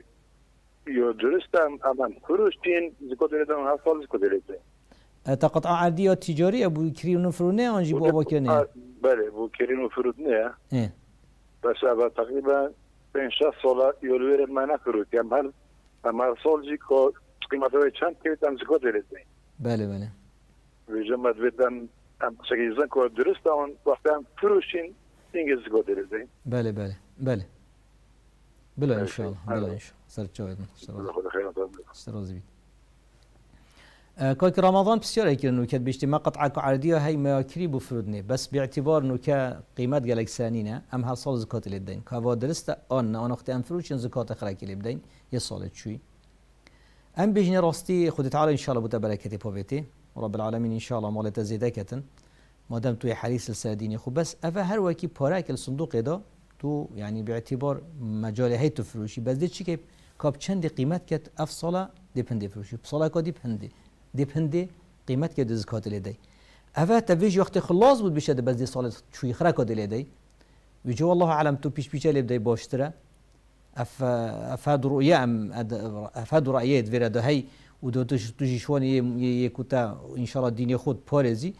يو درستا امان كروشتين دكوتي لدن وما صوليز دكوتي لدن تا قطع عردی یا تجاری ابو کریون و فرونه آنجی بو بله ابو کریم و فرونه بس ابا تقریبا پنج سال یولویر من نکرود که هر هر سال جی که قیمت چند که بیتم زکا بله بله ویژه بیتم هم زن که درست آن وقتی هم فروشین اینگه زکا بله بله بله بله انشاءالله بله انشاءالله سر چاوید من خدا آه، كوك رمضان بسيار يكير نو كد ما قطعة عرضية هاي ما كريبو فرودني بس باعتبار نو كقيمات قالك سانينا أم هالصول زكاة اللي بدين كهوا درستا انا انا اختي أم فروشن زكاة اخراك اللي بدين يصال تشوي أم بيجني راستي خد تعالى إن شاء الله بتبركتي بوبيتي ورب العالمين إن شاء الله مولي زيدكة ما دام توي حريص السادين خو بس أفا هر وكي بوراك الصندوق ده تو يعني باعتبار مجال هي تفروشي بس دي تشيكي كاب چند قیمت كت افصلا سالا دیپندی فروشی سالا کا دیپندی دي هندی قیمت که دز لدي افا تفيج تبیج وقت خلاص بود بشد بس دي صاله چوی خرا کات لیدی ویجو والله عالم تو بيش بيش لبدي باشترا اف افاد رؤيا ام افاد رؤيات فيرا دهي ودو تجي شوان يكوتا ان شاء الله دين يخوت بوليزي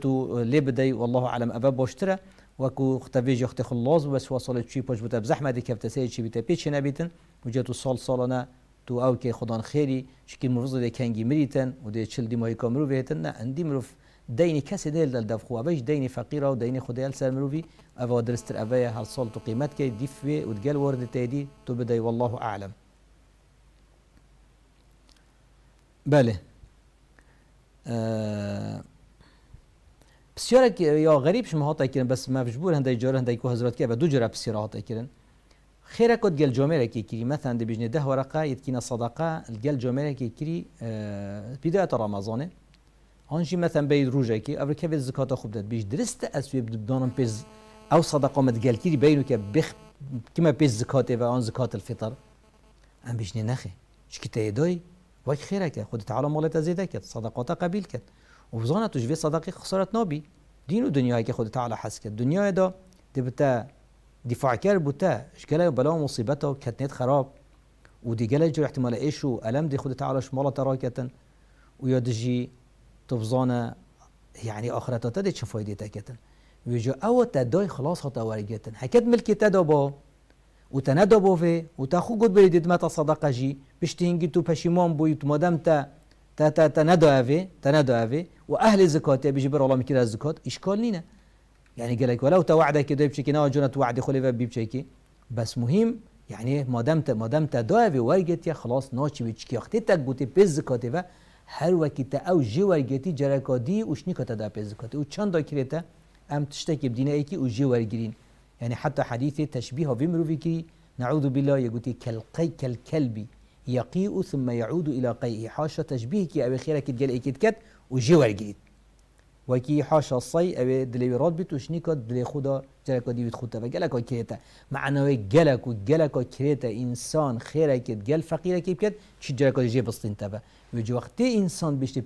تو لبدي والله اعلم ابا باشترا وكو اختفيج اخت خلاص بس وصلت شي باش بتاب زحمه دي كبتسيت شي بتبيتش نبيتن وجاتو صال صالنا تو او که خدان خیری شکی مروز ده کنگی مریتن و ده چل دی ماهی کامرو هیتن نه اندی مروف دین کسی دل دل دفخو اوش دین فقیره و دین خدای ال سر مروفی او درستر اوه هل سال تو قیمت که دیفوی و دگل ورد تیدی تو بدای والله اعلم بله آه بسیارك يا غريب شما هاتا کرن بس مجبور هندي جار هندي كو حضرت كي دو جره بسيرا هاتا کرن خێرە کۆت گەل جۆمێرەێکی کری مەتان دەبیژنێ دە وەرەقا یەتکینە سەدەقا گەل جۆمێرەێکی کری پیداتە ڕامازۆنێ مثلا مەتەن بەی ڕژێکی أبر بێت زکاتە خوب دەت بیش درستە ئەسوێ بدانم پێ ئەو سەدەقامت گەلگیری بینوکە بخمە پێ زکاتێ بە ئەوان زکات الفتر ئەم بیژنێ نەخێ چکی تێدۆی وەک خێرەکە خودت تعاالە مڵێتە زیدەکەت سەدەقاتە قبیل کرد و بزانە توژێ سەدەقی خسرەت نابی دین و دنیاکە حس تعاالە حەسکە دا دەبتە دیفاعکر بوده اشکال بلا مصیبت و کتنیت خراب و دیگه جور احتمال ایشو الم دی خود تعالش مالا تراکتن و یا دجی تبزانه يعني آخرتا تدي چه فايده تكتن ويجو او تداي خلاص هتا ورگتن هكت ملكي تدا با و تندا با في و تخو قد بريدت متا صدقه جي بشتينجي تو پشيمان بو يتو مادم تا تا تا تندا اوي تندا اوي و اهل زكاة بيجي بر الله مكير الزكاة اشكال نينه يعني لك ولو توعدك كده بشكي نوا جنة وعد خليفة بيبشكي بس مهم يعني ما دمت ما دمت داوي يا خلاص ناشي بيشكي اختتك بوتي بيزكاتي فا هر وقت او جي ورقتي جركادي وشني كتا دا بيزكاتي وشان دا كريتا ام تشتكي بدينا ايكي وجي ورجرين يعني حتى حديث تشبيه بمرو فيكي نعوذ بالله يقولي كالقي كالكلب يقيء ثم يعود الى قيئه حاشا تشبيهك او خيرك تقال ايكي كت وجي ورجريت کی حاشا سای دلی دلێوێڕات بیت و دلی خدا خوددا دیوید خودتا و گلکا کرێتە معنەوەی گلک و انسان خیره کد گل فقیره کیب کد چی و جو بستینتەبە وێجوەختێ ئینسان بشتی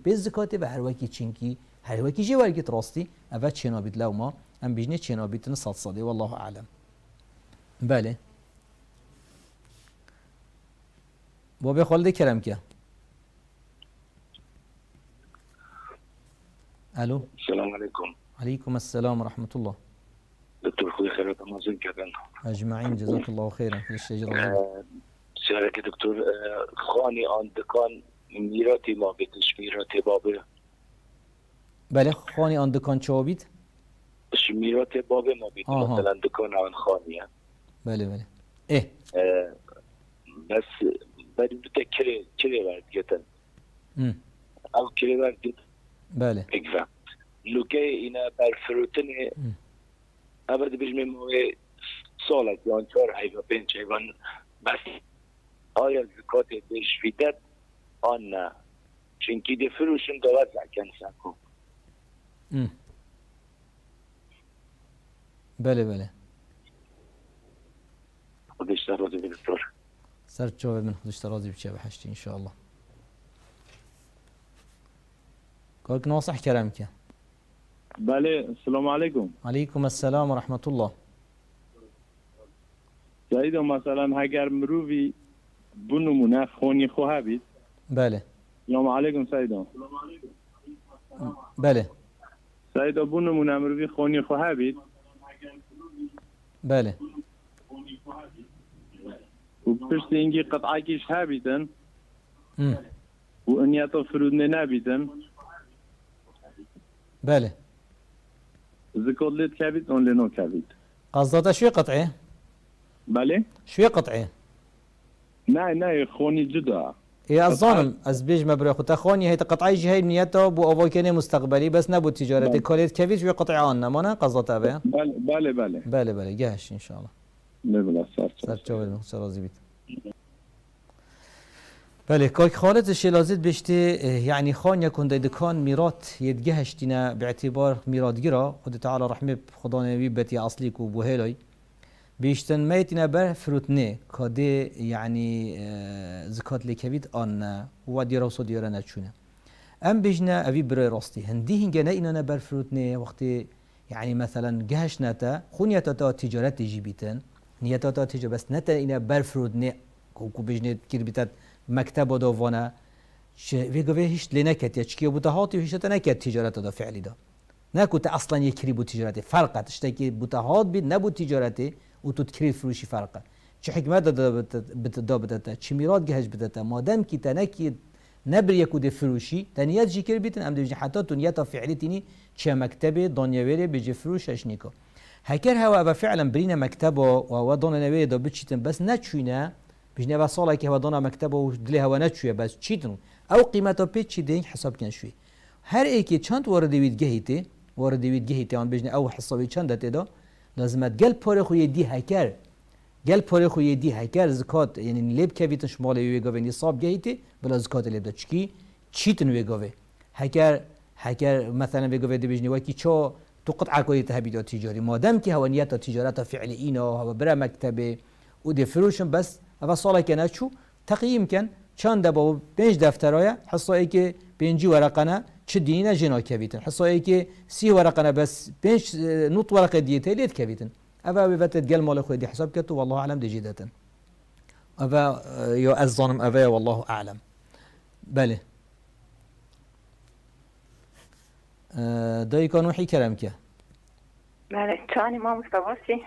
هر وکی چنکی هر چینکی هەروەکی ژێ وەرگێت ڕاستی ئەە چێنابیت ام ئەم بژنێ بیتن سە سادی والله عالم بله بۆ بێ خالده کرم که الو السلام عليكم عليكم السلام ورحمه الله دكتور خويا خيرات امازون كابان اجمعين جزاك الله خيرا آه، سؤالك دكتور آه، خاني آن دکان میراتی ما بیتش میراتی بابه بله خانی آن دکان چه بید؟ میرات بابه ما بید مثلا دکان آن خانی هم بله بله اه, آه، بس بعد بده کره کره ورد گتن او کره ورد گتن بله اکفا لکه اینا بر فروتن ابرد بیش موه سالت یا چهار حیوان پنج حیوان بس آیا زکات بیش ویدت آن نه که دی فروشن دوست زکن سکو بله بله خودش راضی بیشتر سر چوه من خودش راضی روزی به بحشتی ان کاک نوصح کرم که بله السلام علیکم علیکم السلام و رحمت الله سعید مثلا اگر مروی بو نمونه خونی خواه بید بله سلام علیکم سعید بله سعید بو نمونه مروی خونی خواه بید بله و پشت اینگی قطعه کش ها بیدن و انیتا فرودنه نبیدن بله ذكر ليت كابيت اون لينو كابيت قصدته شوي قطعه بله شوي قطعه نه نه خوني جدا ای از زانم از بیج مبری خود خونی هیت قطعی جهی نیتا بو آواکنه مستقبلی بس نبود تجارت کولیت بله. کالیت کویج و قطع آن نمانه قضا بله بله بله بله بله گهش انشاءالله بله بله سر چاوید سر چاوید بله كويك خالد شلازید بيشتي يعني اه، خان يكون دي دكان ميرات يتجهشتنا باعتبار ميرات جرا خود تعالی رحمه خدانا بيبتي بو وبوهيلوي بيشتن میتینا بر فروتني كدي يعني زكات لکوید ان ودي روسو ديرانا نچونه ام بيجنا ابي بري راستي هندي هنجنا اننا بر فروتني وقتی يعني مثلا جهشنا تا خونيا تا تجارت جيبيتن نيتا تا تجارت بس نتا انا بر فروتني كو بيجنا كيربيتات مكتب دو وانا في قوي هشت لنكت يشكي بوتا هاتي هشت نكت تجارته دا فعلي دا نكت اصلا يكري بو تجارته فرقه تشتكي بوتا هات بيد نبو تو وتتكري فروشي فرقه چه حکمت دا بدتا چه میراد گهش بدتا مادم که تنکی نبر یکو ده فروشی تنیت جی کر بیتن ام دیوجن حتی تنیتا فعلی تینی چه مکتب دانیویره بجه فروشش نیکا هکر هوا فعلا برین مکتب و دانیویره دا بچیتن بس نچوینه بژنێ بە ساڵێکی هەوە دۆنا مەکتتەبە و دلێ هەوە نەچوێ بەس چیتن ئەو قیمەتەوە پێ چی أي حسابکەن شوێ هەر ئێکی چەند وەرە دەوید گەهیتێ وەرە دەوید گەهیتیان بژنێ ئەو حسەوی چەندە تێدا دەزمەت گەل پۆرە خوی دی هەکەر گەل پۆرە خوی دی هەکەر زکات یعنی لێب کەویتن شماڵی وێگەڤێنی نصاب گەهیتێ بلا زکات لێبدا چکی چیتن وێگەوێ هكر هكر مثلا وێگەوێ دەبژنی وەکی چۆ تو قطع کوی تهبيد تجاری مادام که هوانیت تجارت فعلی اینا و برای برا و دفروشن بس اوا سالا کنا چو تقییم کن چان دبا و پنج دفترایا حصایی که پنجی ورقنا چه دینه جنا کویتن حصایی که سی ورقنا بس پنج نوت ورق دیته لید کویتن اوا بفتت گل مال دی حساب کتو والله اعلم دی جیدتن اوا یو از ظنم اوا والله اعلم بله دایکان وحی کرم که بله چانی ما مستواسی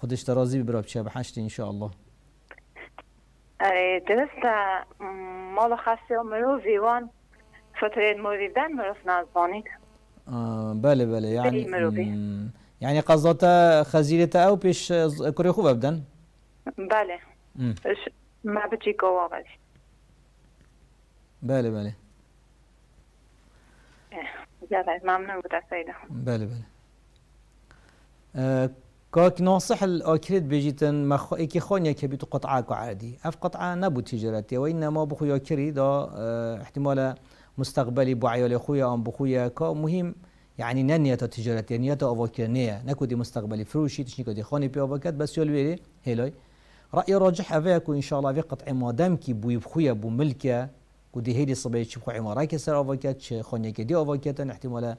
خودش ترازی ببرا بشه بحشتی انشاءالله آره، درسته مال خسته و مرو ویوان فتره مریدن مروف نازبانید بله بله یعنی یعنی یعنی قصدتا خزیرتا او پیش كوري خوب ابدا بله ما بتجي قوا بله بله بله ممنون بود سیده بله بله كاك ناصح الأكريد بيجيتن ما خو إكي خانيا بيتو قطعة عادي أف قطعة نبو تجارتي وإنما بخو يكري دا اه، احتمال مستقبلي بعيال خويا أم بخويا كا مهم يعني نانية تجارتي نانية نية أفاكرنية نكودي مستقبلي فروشي تشني تشنيكودي خاني بي أفاكات بس يولويري هيلوي رأي راجح أفاكو إن شاء الله في قطع ما دامكي بو يبخويا بو ملكة كودي هيدي صبي تشبخو عمارة سر أفاكات خانيا دي أفاكات احتمال اه،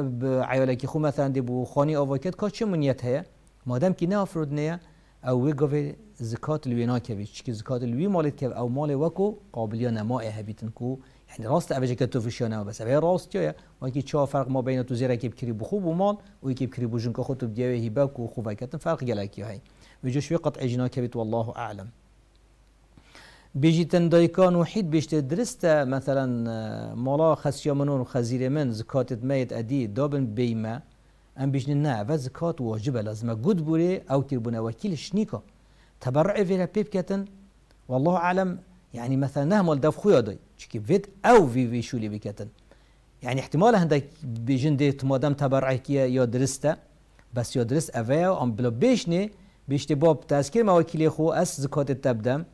بعيالك خو مثلا دي بو خاني أفاكات كاتش منيت هي مادام که نه افرودنیه او وی گوه زکات لوی ناکویش که زکات لوی مالت که او مال وکو قابلیه نمائه هبیتن کو يعني راست اوجه که توفیش یا بس اوه راست یا وانکی چه فرق ما بین تو زیره که بکری بخوب و مال و که بکری بجن که خود تو بدیوه هیبک و خوبه کتن فرق گلکی های و جوش وی قطع جنا کبیت والله اعلم بيجي تندايكان وحيد بيشت درست مثلا مالا خسيا منون خزير من زكاة ميت أدي دابن بيمة ام بجن نه و زکات واجب لازم گود بوره او تربونه وکیل شنیکا تبرع ویرا پیب کتن والله اعلم يعني مثلا نه مال دف خويا داي چكي فيت او في في شولي بكتن يعني احتمال هندك بجن دي تمادم تبرع كي يا درسته بس يا درس افيا ام بلا بيشني بيشتي باب تذكير مواكيل خو اس زكات تبدم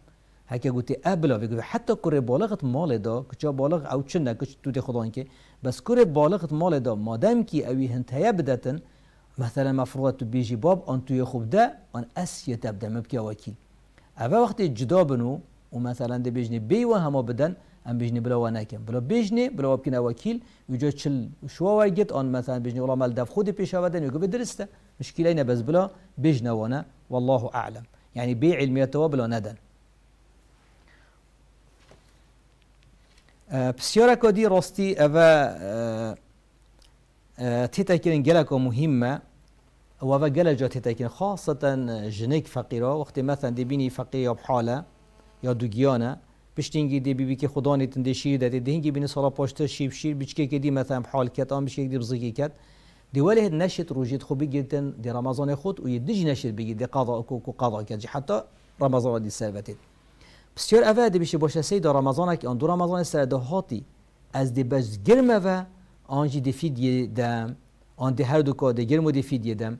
هكا قلت ابلا اه حتى كوري بالغت مال دا كچا بالغ او چنه كچ تو دي خدان كي بس كره بالغت مال دا دام كي اوي هنتيا بدتن مثلا مفروض تو بيجي باب ان تو يخوب ده ان اس يتبدا مبكي وكي اوا وقت جدا بنو ومثلا دي بيجني بي وهما بدن ام بيجني بلا وناكم بلا بيجني بلا وبكنا وكيل يجو تشل شو واجت ان مثلا بيجني والله مال دف خودي بيشا بدن يقول بدرسته مشكلة بس بلا بيجنا وانا والله اعلم يعني بي علميته بلا ندن Psiorako di rosti ava تيتا كيرن جلكو مهمة وفا جلجا تيتا كيرن خاصة جنيك فقيرة وقت مثلا دي بيني فقيرة بحالة يا دوجيانا بشتينجي دي بيبي كي خداني تندشير داتي دهنجي بيني صلاة باشتا شيب شير بيشكي كي دي مثلا بحال كات آم بيشكي دي بزيكي كات دي والهد نشت روجيت خو بيجيتن دي رمضان خود ويدجي نشت بيجي دي قضاء كو قضاء كات حتى رمضان دي سالفتت بسیار اوه دی بشه باشه سی رمضان که آن دو رمضان سر از دی بز گرم و آنجی دی آن دی هر دو که دی گرم و دم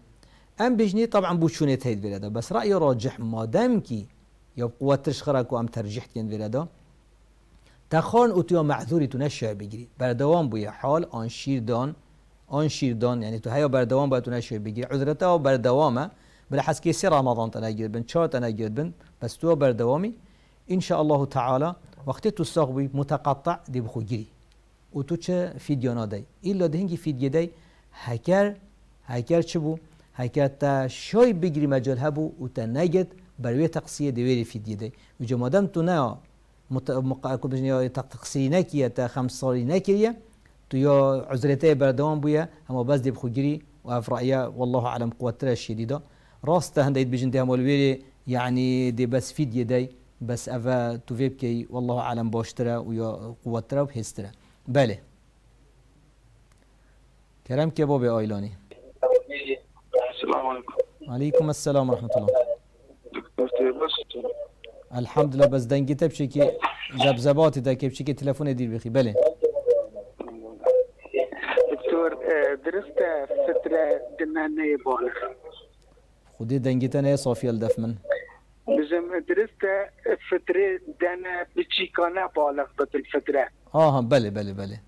ام بجنی طبعا بوچونه تید ولادا بس رأی راجح مادم کی یا قوت تشخره کو ام ترجیح کن ولادا تخان او تو معذوری تو نشه بگیری بر دوام حال آن شیردان آن شیردان، یعنی تو هیا بر دوام باید تو نشه بگیری عذرتا بر دوامه بلا حس که رمضان تنگیر بن چهار تنگیر بن بس تو بر ان شاء الله تعالى وقت تو ساقوی متقطع دي بخوجي او تو چه فیدیو نادی ایلا دهنگی فيديو دي هكر هكر چه بو هکر تا شوي بگري مجال هبو او تا نگد بروي تقصيه دي ويري فيديو دي جا مادم تو نه مت... مق... تقصیری نکیه تا خمس سالی نکیه تو يا عذرته بردوان بويا هما بس دي بخوجي و افرائیه والله علم قوتره شدیده راست هنده اید بجنده الويري يعني دي بس فيديو دي بس أفا تو وی والله عالم باشتره و یا قوتره و حستره بله کرم که باب آیلانی السلام علیکم علیکم السلام ورحمت الله الحمد لله بس دنگی تب چه که زبزباتی ده که که تلفن دیر بخی بله دکتر اه، درست فتره دمنه بالا خودی دنگی تنه صافی الدفمن بزم درست فطره دنه بچیکانه بالغ بطل فطره آها بله بله بله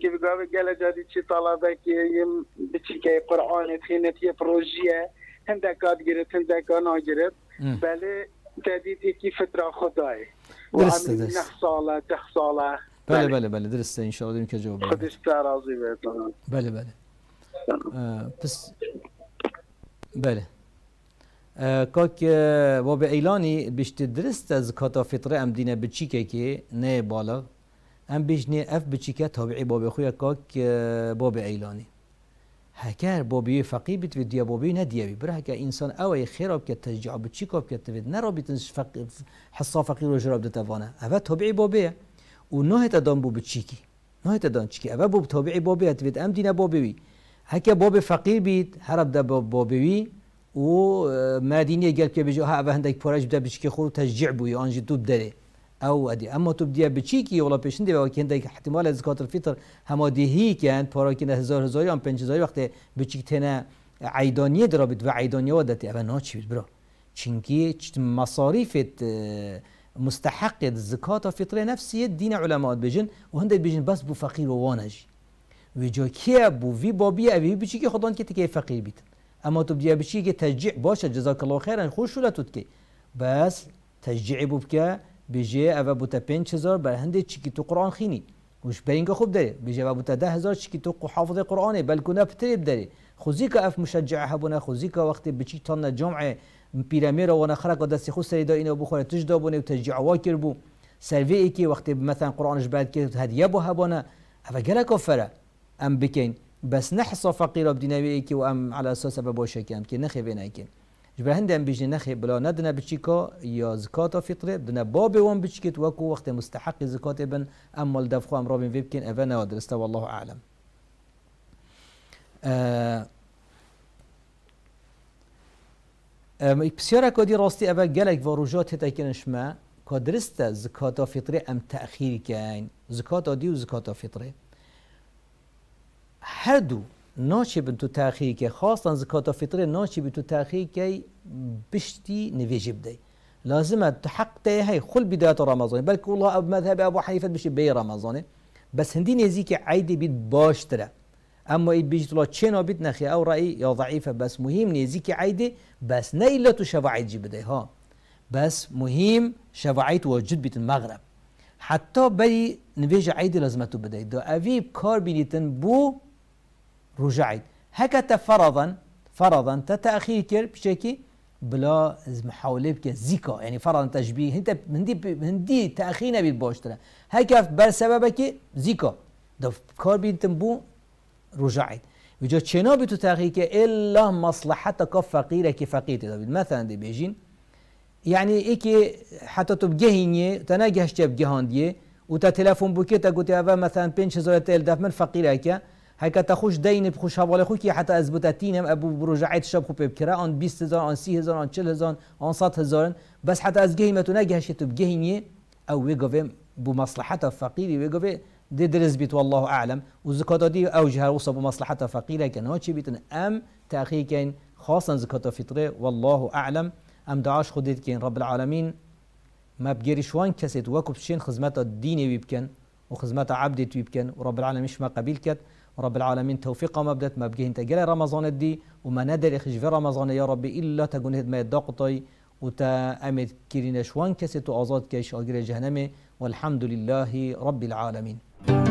که بگاه بگل جادی چی طلبه که یم بچیکه قرآن تخینت یه پروژیه هندکات گرفت هندکانا نگرفت بله تدید یکی فطره خدای درسته درست نه ساله ده ساله بله بله بله, بله، درسته انشاءالله دیم که جواب خودش راضی بله بله پس بله کاک و به ایلانی بیشتر درست از کاتا فطره ام دینه بچیکه که نه بالا ام بیشنی اف بچیکه تابعی باب خویا کاک باب ایلانی هکر بابی فقی بیت و دیا بابی نه دیه بی برای که انسان اوه آب که تشجیع آب که نه نرا بیتن حصا فقیر رو جراب دتوانه اوه تابعی بیه، و نه تدان بو بچیکی نه تدان چیکی اوه باب تابعی بیه، تفید ام دینه هکر هکه باب فقیر بیت هرب ده بیه. ومادينية قال كي بيجي ها عندك براج بدا بيشكي خور تشجيع بو يانجي تو بدري او ادي اما تو بدي بيشكي ولا بيشن دي وكين دايك احتمال از كاتر فيتر هما دي هي كان براكين هزار هزار يام پنج هزار وقت بيشكي تنا عيدانيه درابت و عيدانيه ودتي اما ناتشي برا چنكي مصاريفت مستحق الزكاة الفطر نفسية دين علماء بيجن وهند بيجن بس بو فقير ووانج وجا كي بو في بابي ابي بيشكي خدان كي تكي فقير بيت اما تو بدي بشي كي تشجيع باشا جزاك الله خيرا خوش ولا تتكي بس تشجيع بوبكا بيجي ابا بوتا 5000 بر هندي چیکی تو قرآن خيني وش بينك خوب داري بيجي ابا بوتا 10000 چیکی تو حافظ قرآن بل كنا بتريب داري خوزيك اف مشجع هبونا خوزيك وقت بچی تان جمعه پیرمیر و خرق و دستی خود دا اینو بخوره تج بونه و تشجیع واکر بو سروی که وقتی مثلا قرآنش بعد که هدیه بو هبانه اوه گلک افره ام بکن بس نحصى فقير بدناوي ايكي وام على اساس بابوشا كان كي نخي بين ايكي جبه هندم بيجي نخي بلا ندنا بتشيكا يا زكاة فطرة بدنا باب وان بتشكت وكو وقت مستحق زكاة ابن ام الدفخو ام رابين فيبكين افانا ودرستا والله اعلم آه بسیار كودي راستي ابا گلک واروجات هتا ما كودرستا زكاة فطره ام تأخير كاين زكاة عادی وزكاة فطره هردو ناشی بن تاخی که خاصا زکات و ناشی بن تاخی که بشتی نویجب دی لازم تحق هي خل بداية رمضان بلکه والله أبو مذهب أبو حنیفه بشه بي رمضان بس هندي نزيك عيدي بيت باشترة أما ای بيجي تلا چه بيت نخی أو رأی يا ضعيفة بس مهم نزيك عيدي بس نيلة شفاعي جي بدي ها بس مهم شفاعي وجود بيت المغرب حتى بي نویج عيدي لازم تبدأ دو أفيب کار بينيتن بو رجعي هكذا فرضا فرضا تتأخير كير بشكي بلا محاولة بك زيكا يعني فرضا تشبيه انت مندي مندي تأخينا بيتباشترا هكا بل سببك زيكا دف كار بينتم بو رجعي وجا چنا بتو تحقیق الا مصلحتك فقيرك فقيرتي دابد مثلا دي بيجين يعني ايكي حتى تبجهيني تناجهش تبجهانديه و تا تلفون بوكي تا قلت مثلا 5000 دف من فقيرك هيك تخش دين بخش بخوش حواله خو که حتی از ابو برجعت شاب خو بکره آن 20 هزار آن سي هزار آن شل هزار آن 100 هزار بس حتى از گهیمتو تناجي هشي بگهینیه او وگوه بمصلحة فقیری وگوه دي درز بيت والله أعلم وزكاة دي أو أوجها وصب بمصلحة فقيرة كان هاتشي بيتن أم تأخير كان خاصا زكاة فطرة والله أعلم أم دعاش خديت كان رب العالمين ما بجري شوان كسيت وكبشين شين خزمات الدين ويبكن وخزمات عبدت ويبكن ورب العالمين مش ما قبيل كت رب العالمين توفيق ما بدت ما بجه انت جل رمضان دي وما نادر اخش في رمضان يا ربي الا تكون هد ما يدقطي وتا امد كيرين شوان كسيتو ازاد كيش اجر جهنم والحمد لله رب العالمين